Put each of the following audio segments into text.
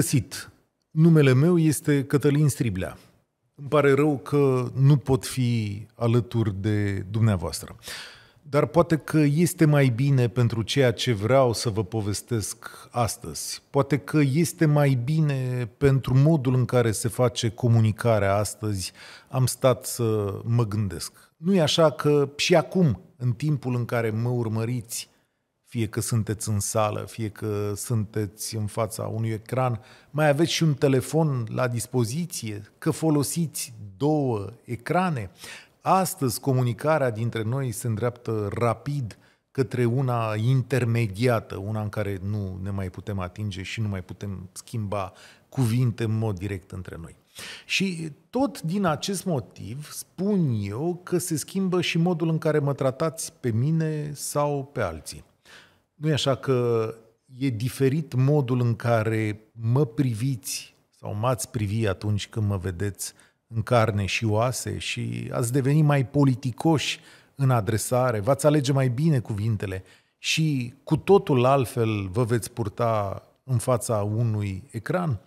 găsit! Numele meu este Cătălin Striblea. Îmi pare rău că nu pot fi alături de dumneavoastră. Dar poate că este mai bine pentru ceea ce vreau să vă povestesc astăzi. Poate că este mai bine pentru modul în care se face comunicarea astăzi. Am stat să mă gândesc. Nu e așa că și acum, în timpul în care mă urmăriți, fie că sunteți în sală, fie că sunteți în fața unui ecran, mai aveți și un telefon la dispoziție, că folosiți două ecrane. Astăzi comunicarea dintre noi se îndreaptă rapid către una intermediată, una în care nu ne mai putem atinge și nu mai putem schimba cuvinte în mod direct între noi. Și tot din acest motiv spun eu că se schimbă și modul în care mă tratați pe mine sau pe alții nu e așa că e diferit modul în care mă priviți sau m-ați privi atunci când mă vedeți în carne și oase și ați deveni mai politicoși în adresare, v-ați alege mai bine cuvintele și cu totul altfel vă veți purta în fața unui ecran,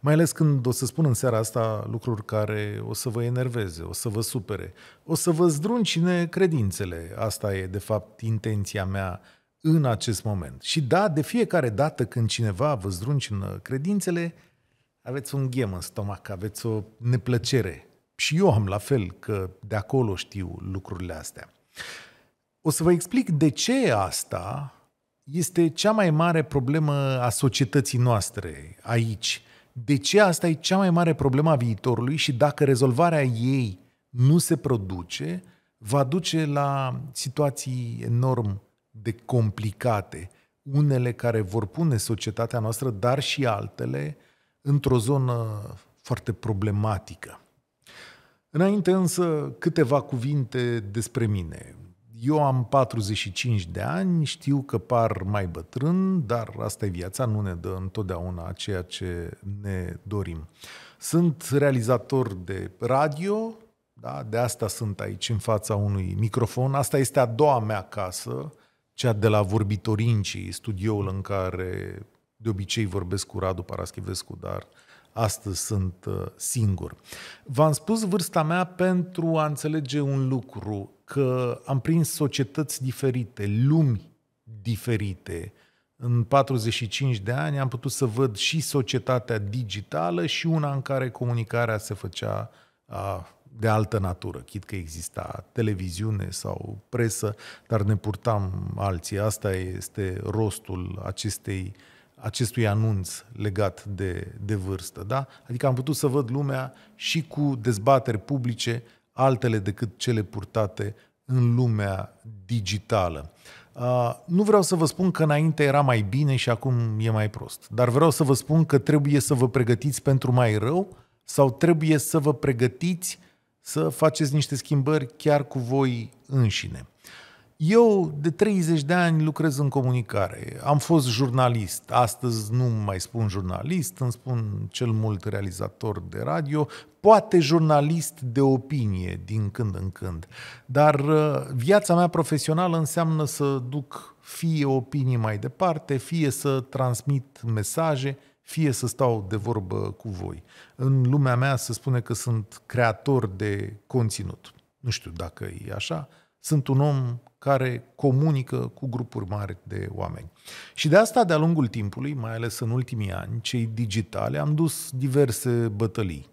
mai ales când o să spun în seara asta lucruri care o să vă enerveze, o să vă supere, o să vă zdruncine credințele. Asta e, de fapt, intenția mea în acest moment. Și da, de fiecare dată când cineva vă zdruncină uh, credințele, aveți un ghem în stomac, aveți o neplăcere. Și eu am la fel, că de acolo știu lucrurile astea. O să vă explic de ce asta este cea mai mare problemă a societății noastre aici. De ce asta e cea mai mare problemă a viitorului și dacă rezolvarea ei nu se produce, va duce la situații enorm de complicate, unele care vor pune societatea noastră, dar și altele, într-o zonă foarte problematică. Înainte însă câteva cuvinte despre mine. Eu am 45 de ani, știu că par mai bătrân, dar asta e viața, nu ne dă întotdeauna ceea ce ne dorim. Sunt realizator de radio, da, de asta sunt aici în fața unui microfon. Asta este a doua mea casă, cea de la Vorbitorinci, studioul în care de obicei vorbesc cu Radu Paraschivescu, dar astăzi sunt uh, singur. V-am spus vârsta mea pentru a înțelege un lucru, că am prins societăți diferite, lumi diferite. În 45 de ani am putut să văd și societatea digitală și una în care comunicarea se făcea a, de altă natură, chit că exista televiziune sau presă, dar ne purtam alții. Asta este rostul acestei, acestui anunț legat de, de vârstă. Da? Adică am putut să văd lumea și cu dezbateri publice, altele decât cele purtate în lumea digitală. Uh, nu vreau să vă spun că înainte era mai bine și acum e mai prost, dar vreau să vă spun că trebuie să vă pregătiți pentru mai rău sau trebuie să vă pregătiți să faceți niște schimbări chiar cu voi înșine. Eu de 30 de ani lucrez în comunicare. Am fost jurnalist. Astăzi nu mai spun jurnalist, îmi spun cel mult realizator de radio, poate jurnalist de opinie din când în când. Dar uh, viața mea profesională înseamnă să duc fie opinii mai departe, fie să transmit mesaje, fie să stau de vorbă cu voi. În lumea mea se spune că sunt creator de conținut. Nu știu dacă e așa. Sunt un om care comunică cu grupuri mari de oameni. Și de asta, de-a lungul timpului, mai ales în ultimii ani, cei digitale, am dus diverse bătălii.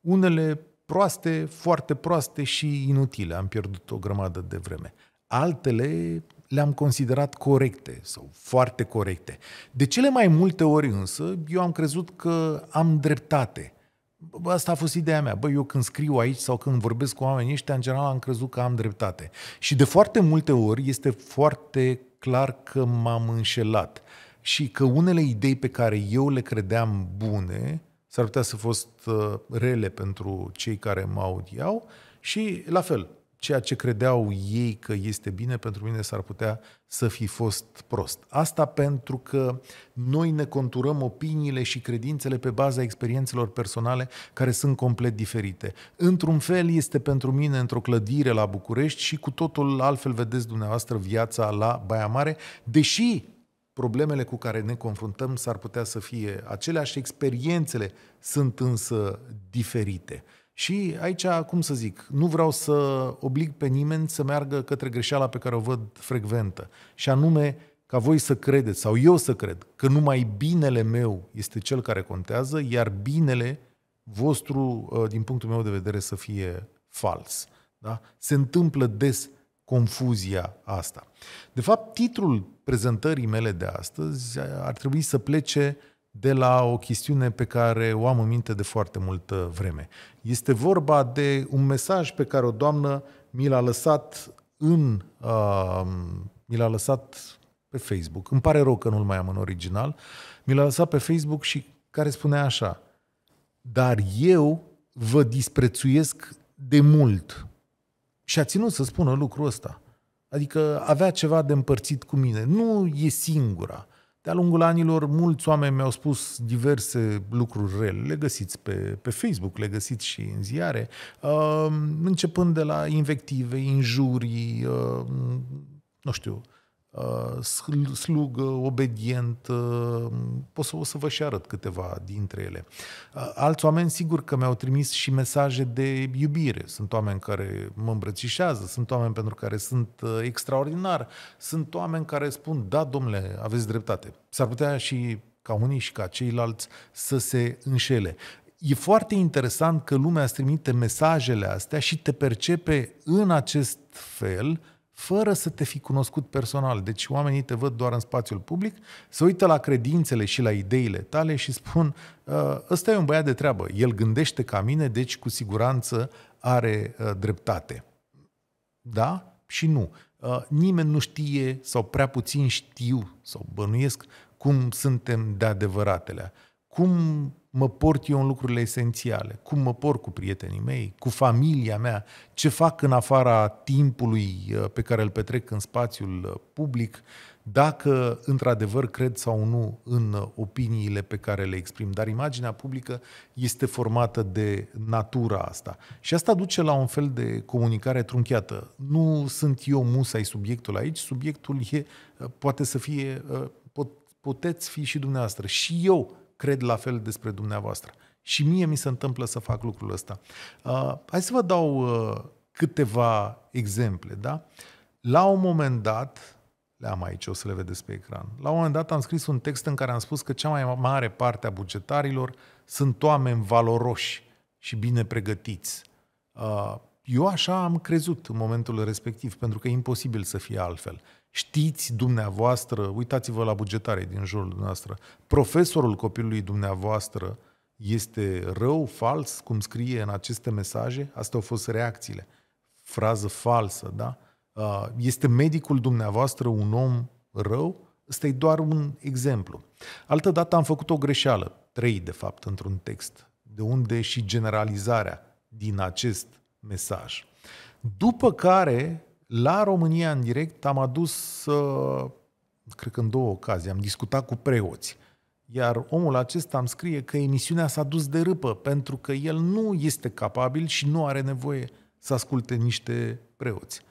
Unele proaste, foarte proaste și inutile. Am pierdut o grămadă de vreme. Altele le-am considerat corecte sau foarte corecte. De cele mai multe ori însă, eu am crezut că am dreptate. Bă, asta a fost ideea mea. Bă, eu când scriu aici sau când vorbesc cu oamenii ăștia, în general am crezut că am dreptate. Și de foarte multe ori este foarte clar că m-am înșelat și că unele idei pe care eu le credeam bune s-ar putea să fost uh, rele pentru cei care mă audiau și la fel, ceea ce credeau ei că este bine, pentru mine s-ar putea să fi fost prost. Asta pentru că noi ne conturăm opiniile și credințele pe baza experiențelor personale care sunt complet diferite. Într-un fel este pentru mine într-o clădire la București și cu totul altfel vedeți dumneavoastră viața la Baia Mare, deși problemele cu care ne confruntăm s-ar putea să fie aceleași, experiențele sunt însă diferite. Și aici, cum să zic, nu vreau să oblig pe nimeni să meargă către greșeala pe care o văd frecventă. Și anume, ca voi să credeți, sau eu să cred, că numai binele meu este cel care contează, iar binele vostru, uh, din punctul meu de vedere, să fie fals. Da? Se întâmplă des confuzia asta. De fapt, titlul prezentării mele de astăzi uh, ar trebui să plece uh, de la o chestiune pe care o am în minte de foarte multă vreme. Este vorba de un mesaj pe care o doamnă mi l-a lăsat în uh, mi l-a lăsat pe Facebook. Îmi pare rău că nu-l mai am în original. Mi l-a lăsat pe Facebook și care spune așa: "Dar eu vă disprețuiesc de mult." Și a ținut să spună lucrul ăsta. Adică avea ceva de împărțit cu mine. Nu e singura. De-a lungul anilor, mulți oameni mi-au spus diverse lucruri rele. Le găsiți pe, pe Facebook, le găsiți și în ziare, uh, începând de la invective, injurii, uh, nu știu, uh, Uh, slug obedient, pot să, o să vă și arăt câteva dintre ele. Uh, alți oameni, sigur că mi-au trimis și mesaje de iubire. Sunt oameni care mă îmbrățișează, sunt oameni pentru care sunt uh, extraordinar, sunt oameni care spun, da, domnule, aveți dreptate. S-ar putea și ca unii și ca ceilalți să se înșele. E foarte interesant că lumea îți trimite mesajele astea și te percepe în acest fel, fără să te fi cunoscut personal. Deci oamenii te văd doar în spațiul public, se uită la credințele și la ideile tale și spun ă, ăsta e un băiat de treabă, el gândește ca mine, deci cu siguranță are ă, dreptate. Da și nu. Ă, nimeni nu știe sau prea puțin știu sau bănuiesc cum suntem de adevăratele. Cum mă port eu în lucrurile esențiale, cum mă port cu prietenii mei, cu familia mea, ce fac în afara timpului uh, pe care îl petrec în spațiul uh, public, dacă într-adevăr cred sau nu în uh, opiniile pe care le exprim. Dar imaginea publică este formată de natura asta. Și asta duce la un fel de comunicare trunchiată. Nu sunt eu musai subiectul aici, subiectul e, poate să fie, pot, puteți fi și dumneavoastră. Și eu cred la fel despre dumneavoastră. Și mie mi se întâmplă să fac lucrul ăsta. Uh, hai să vă dau uh, câteva exemple, da? La un moment dat, le am aici, o să le vedeți pe ecran. La un moment dat am scris un text în care am spus că cea mai mare parte a bugetarilor sunt oameni valoroși și bine pregătiți. Uh, eu așa am crezut în momentul respectiv, pentru că e imposibil să fie altfel. Știți dumneavoastră, uitați-vă la bugetare din jurul dumneavoastră, profesorul copilului dumneavoastră este rău, fals, cum scrie în aceste mesaje? Astea au fost reacțiile. Frază falsă, da? Este medicul dumneavoastră un om rău? Ăsta e doar un exemplu. Altă dată am făcut o greșeală, trei de fapt, într-un text, de unde și generalizarea din acest mesaj. După care la România în direct am adus, ă, cred că în două ocazii, am discutat cu preoți. Iar omul acesta îmi scrie că emisiunea s-a dus de râpă pentru că el nu este capabil și nu are nevoie să asculte niște preoți.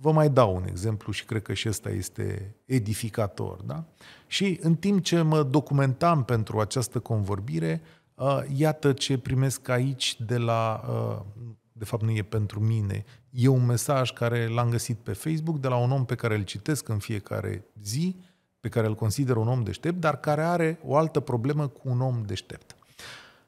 Vă mai dau un exemplu și cred că și ăsta este edificator. Da? Și în timp ce mă documentam pentru această convorbire, ă, iată ce primesc aici de la, ă, de fapt nu e pentru mine, E un mesaj care l-am găsit pe Facebook de la un om pe care îl citesc în fiecare zi, pe care îl consider un om deștept, dar care are o altă problemă cu un om deștept.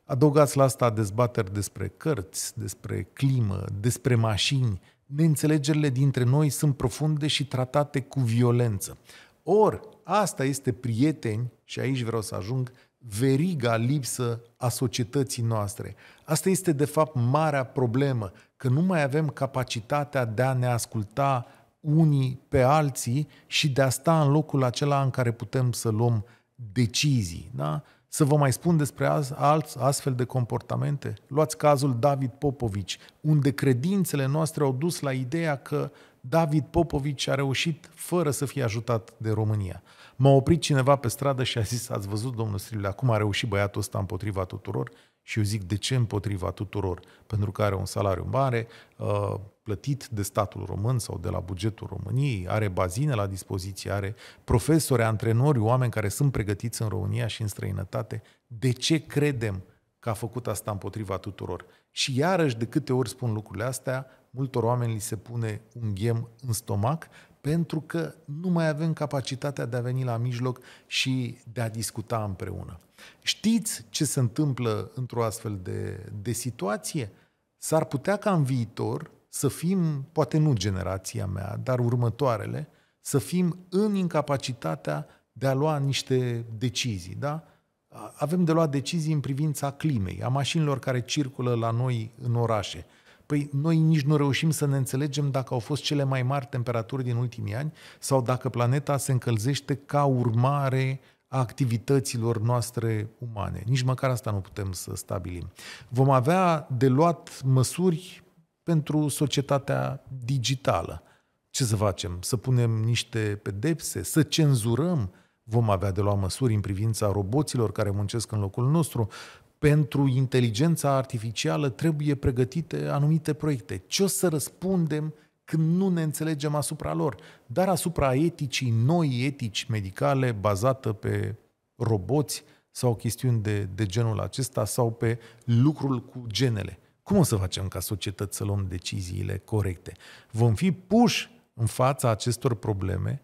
Adăugați la asta dezbateri despre cărți, despre climă, despre mașini. Neînțelegerile dintre noi sunt profunde și tratate cu violență. Or, asta este prieteni, și aici vreau să ajung, veriga lipsă a societății noastre. Asta este, de fapt, marea problemă, că nu mai avem capacitatea de a ne asculta unii pe alții și de a sta în locul acela în care putem să luăm decizii. Da? Să vă mai spun despre alți astfel de comportamente? Luați cazul David Popovici, unde credințele noastre au dus la ideea că David Popovici a reușit fără să fie ajutat de România. M-a oprit cineva pe stradă și a zis, ați văzut, domnul Strile, acum a reușit băiatul ăsta împotriva tuturor? Și eu zic, de ce împotriva tuturor? Pentru că are un salariu mare, uh, plătit de statul român sau de la bugetul României, are bazine la dispoziție, are profesori, antrenori, oameni care sunt pregătiți în România și în străinătate. De ce credem că a făcut asta împotriva tuturor? Și iarăși, de câte ori spun lucrurile astea, multor oameni li se pune un ghem în stomac pentru că nu mai avem capacitatea de a veni la mijloc și de a discuta împreună. Știți ce se întâmplă într-o astfel de, de situație? S-ar putea ca în viitor să fim, poate nu generația mea, dar următoarele, să fim în incapacitatea de a lua niște decizii, da? Avem de luat decizii în privința climei, a mașinilor care circulă la noi în orașe – Păi noi nici nu reușim să ne înțelegem dacă au fost cele mai mari temperaturi din ultimii ani sau dacă planeta se încălzește ca urmare a activităților noastre umane. Nici măcar asta nu putem să stabilim. Vom avea de luat măsuri pentru societatea digitală. Ce să facem? Să punem niște pedepse? Să cenzurăm? Vom avea de luat măsuri în privința roboților care muncesc în locul nostru, pentru inteligența artificială trebuie pregătite anumite proiecte. Ce o să răspundem când nu ne înțelegem asupra lor, dar asupra eticii, noi etici medicale bazată pe roboți sau chestiuni de, de genul acesta sau pe lucrul cu genele. Cum o să facem ca societăți să luăm deciziile corecte? Vom fi puși în fața acestor probleme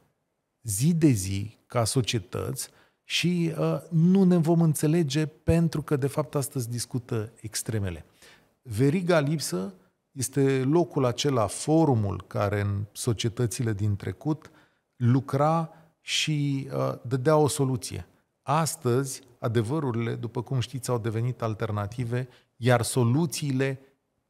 zi de zi ca societăți și uh, nu ne vom înțelege pentru că, de fapt, astăzi discută extremele. Veriga lipsă este locul acela, forumul care în societățile din trecut lucra și uh, dădea o soluție. Astăzi, adevărurile, după cum știți, au devenit alternative, iar soluțiile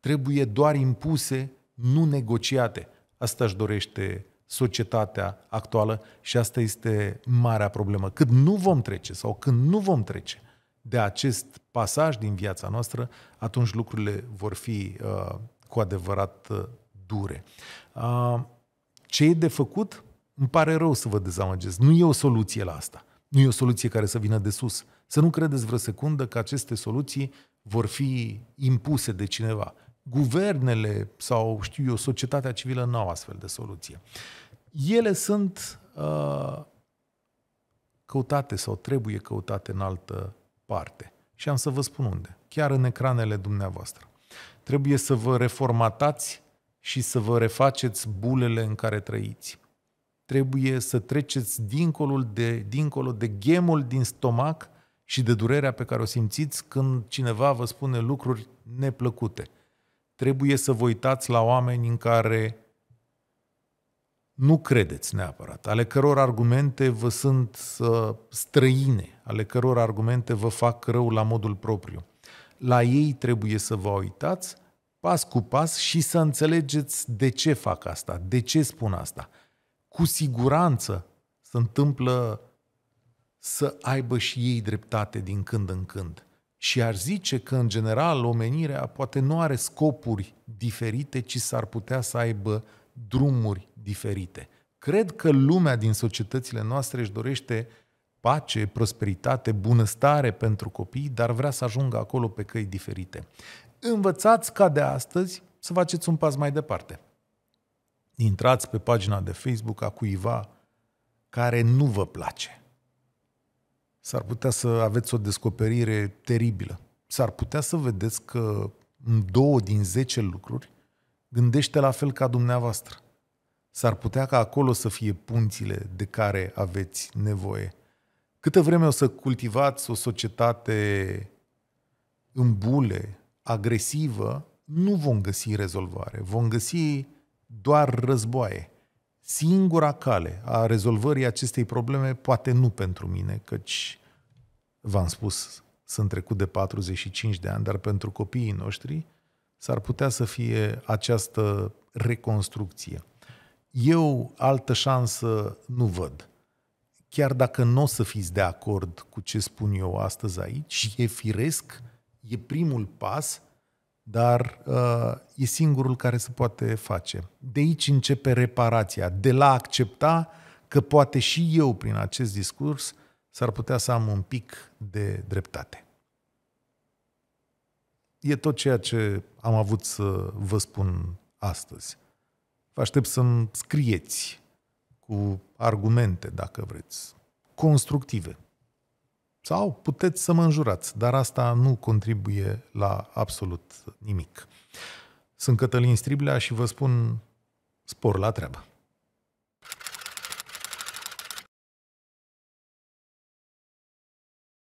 trebuie doar impuse, nu negociate. Asta își dorește societatea actuală și asta este marea problemă. Cât nu vom trece sau când nu vom trece de acest pasaj din viața noastră, atunci lucrurile vor fi uh, cu adevărat uh, dure. Uh, ce e de făcut? Îmi pare rău să vă dezamăgesc. Nu e o soluție la asta. Nu e o soluție care să vină de sus. Să nu credeți vreo secundă că aceste soluții vor fi impuse de cineva guvernele sau, știu eu, societatea civilă nu au astfel de soluție. Ele sunt uh, căutate sau trebuie căutate în altă parte. Și am să vă spun unde. Chiar în ecranele dumneavoastră. Trebuie să vă reformatați și să vă refaceți bulele în care trăiți. Trebuie să treceți dincolo de, dincolo de gemul din stomac și de durerea pe care o simțiți când cineva vă spune lucruri neplăcute – trebuie să vă uitați la oameni în care nu credeți neapărat, ale căror argumente vă sunt uh, străine, ale căror argumente vă fac rău la modul propriu. La ei trebuie să vă uitați pas cu pas și să înțelegeți de ce fac asta, de ce spun asta. Cu siguranță se întâmplă să aibă și ei dreptate din când în când și ar zice că, în general, omenirea poate nu are scopuri diferite, ci s-ar putea să aibă drumuri diferite. Cred că lumea din societățile noastre își dorește pace, prosperitate, bunăstare pentru copii, dar vrea să ajungă acolo pe căi diferite. Învățați ca de astăzi să faceți un pas mai departe. Intrați pe pagina de Facebook a cuiva care nu vă place – S-ar putea să aveți o descoperire teribilă. S-ar putea să vedeți că în două din zece lucruri gândește la fel ca dumneavoastră. S-ar putea ca acolo să fie punțile de care aveți nevoie. Câtă vreme o să cultivați o societate în bule, agresivă, nu vom găsi rezolvare, vom găsi doar războaie singura cale a rezolvării acestei probleme, poate nu pentru mine, căci, v-am spus, sunt trecut de 45 de ani, dar pentru copiii noștri s-ar putea să fie această reconstrucție. Eu altă șansă nu văd. Chiar dacă nu o să fiți de acord cu ce spun eu astăzi aici, e firesc, e primul pas – dar uh, e singurul care se poate face. De aici începe reparația, de la accepta că poate și eu prin acest discurs s-ar putea să am un pic de dreptate. E tot ceea ce am avut să vă spun astăzi. Vă aștept să-mi scrieți cu argumente, dacă vreți, constructive. Sau puteți să mă înjurați, dar asta nu contribuie la absolut nimic. Sunt Cătălin Striblea și vă spun spor la treabă!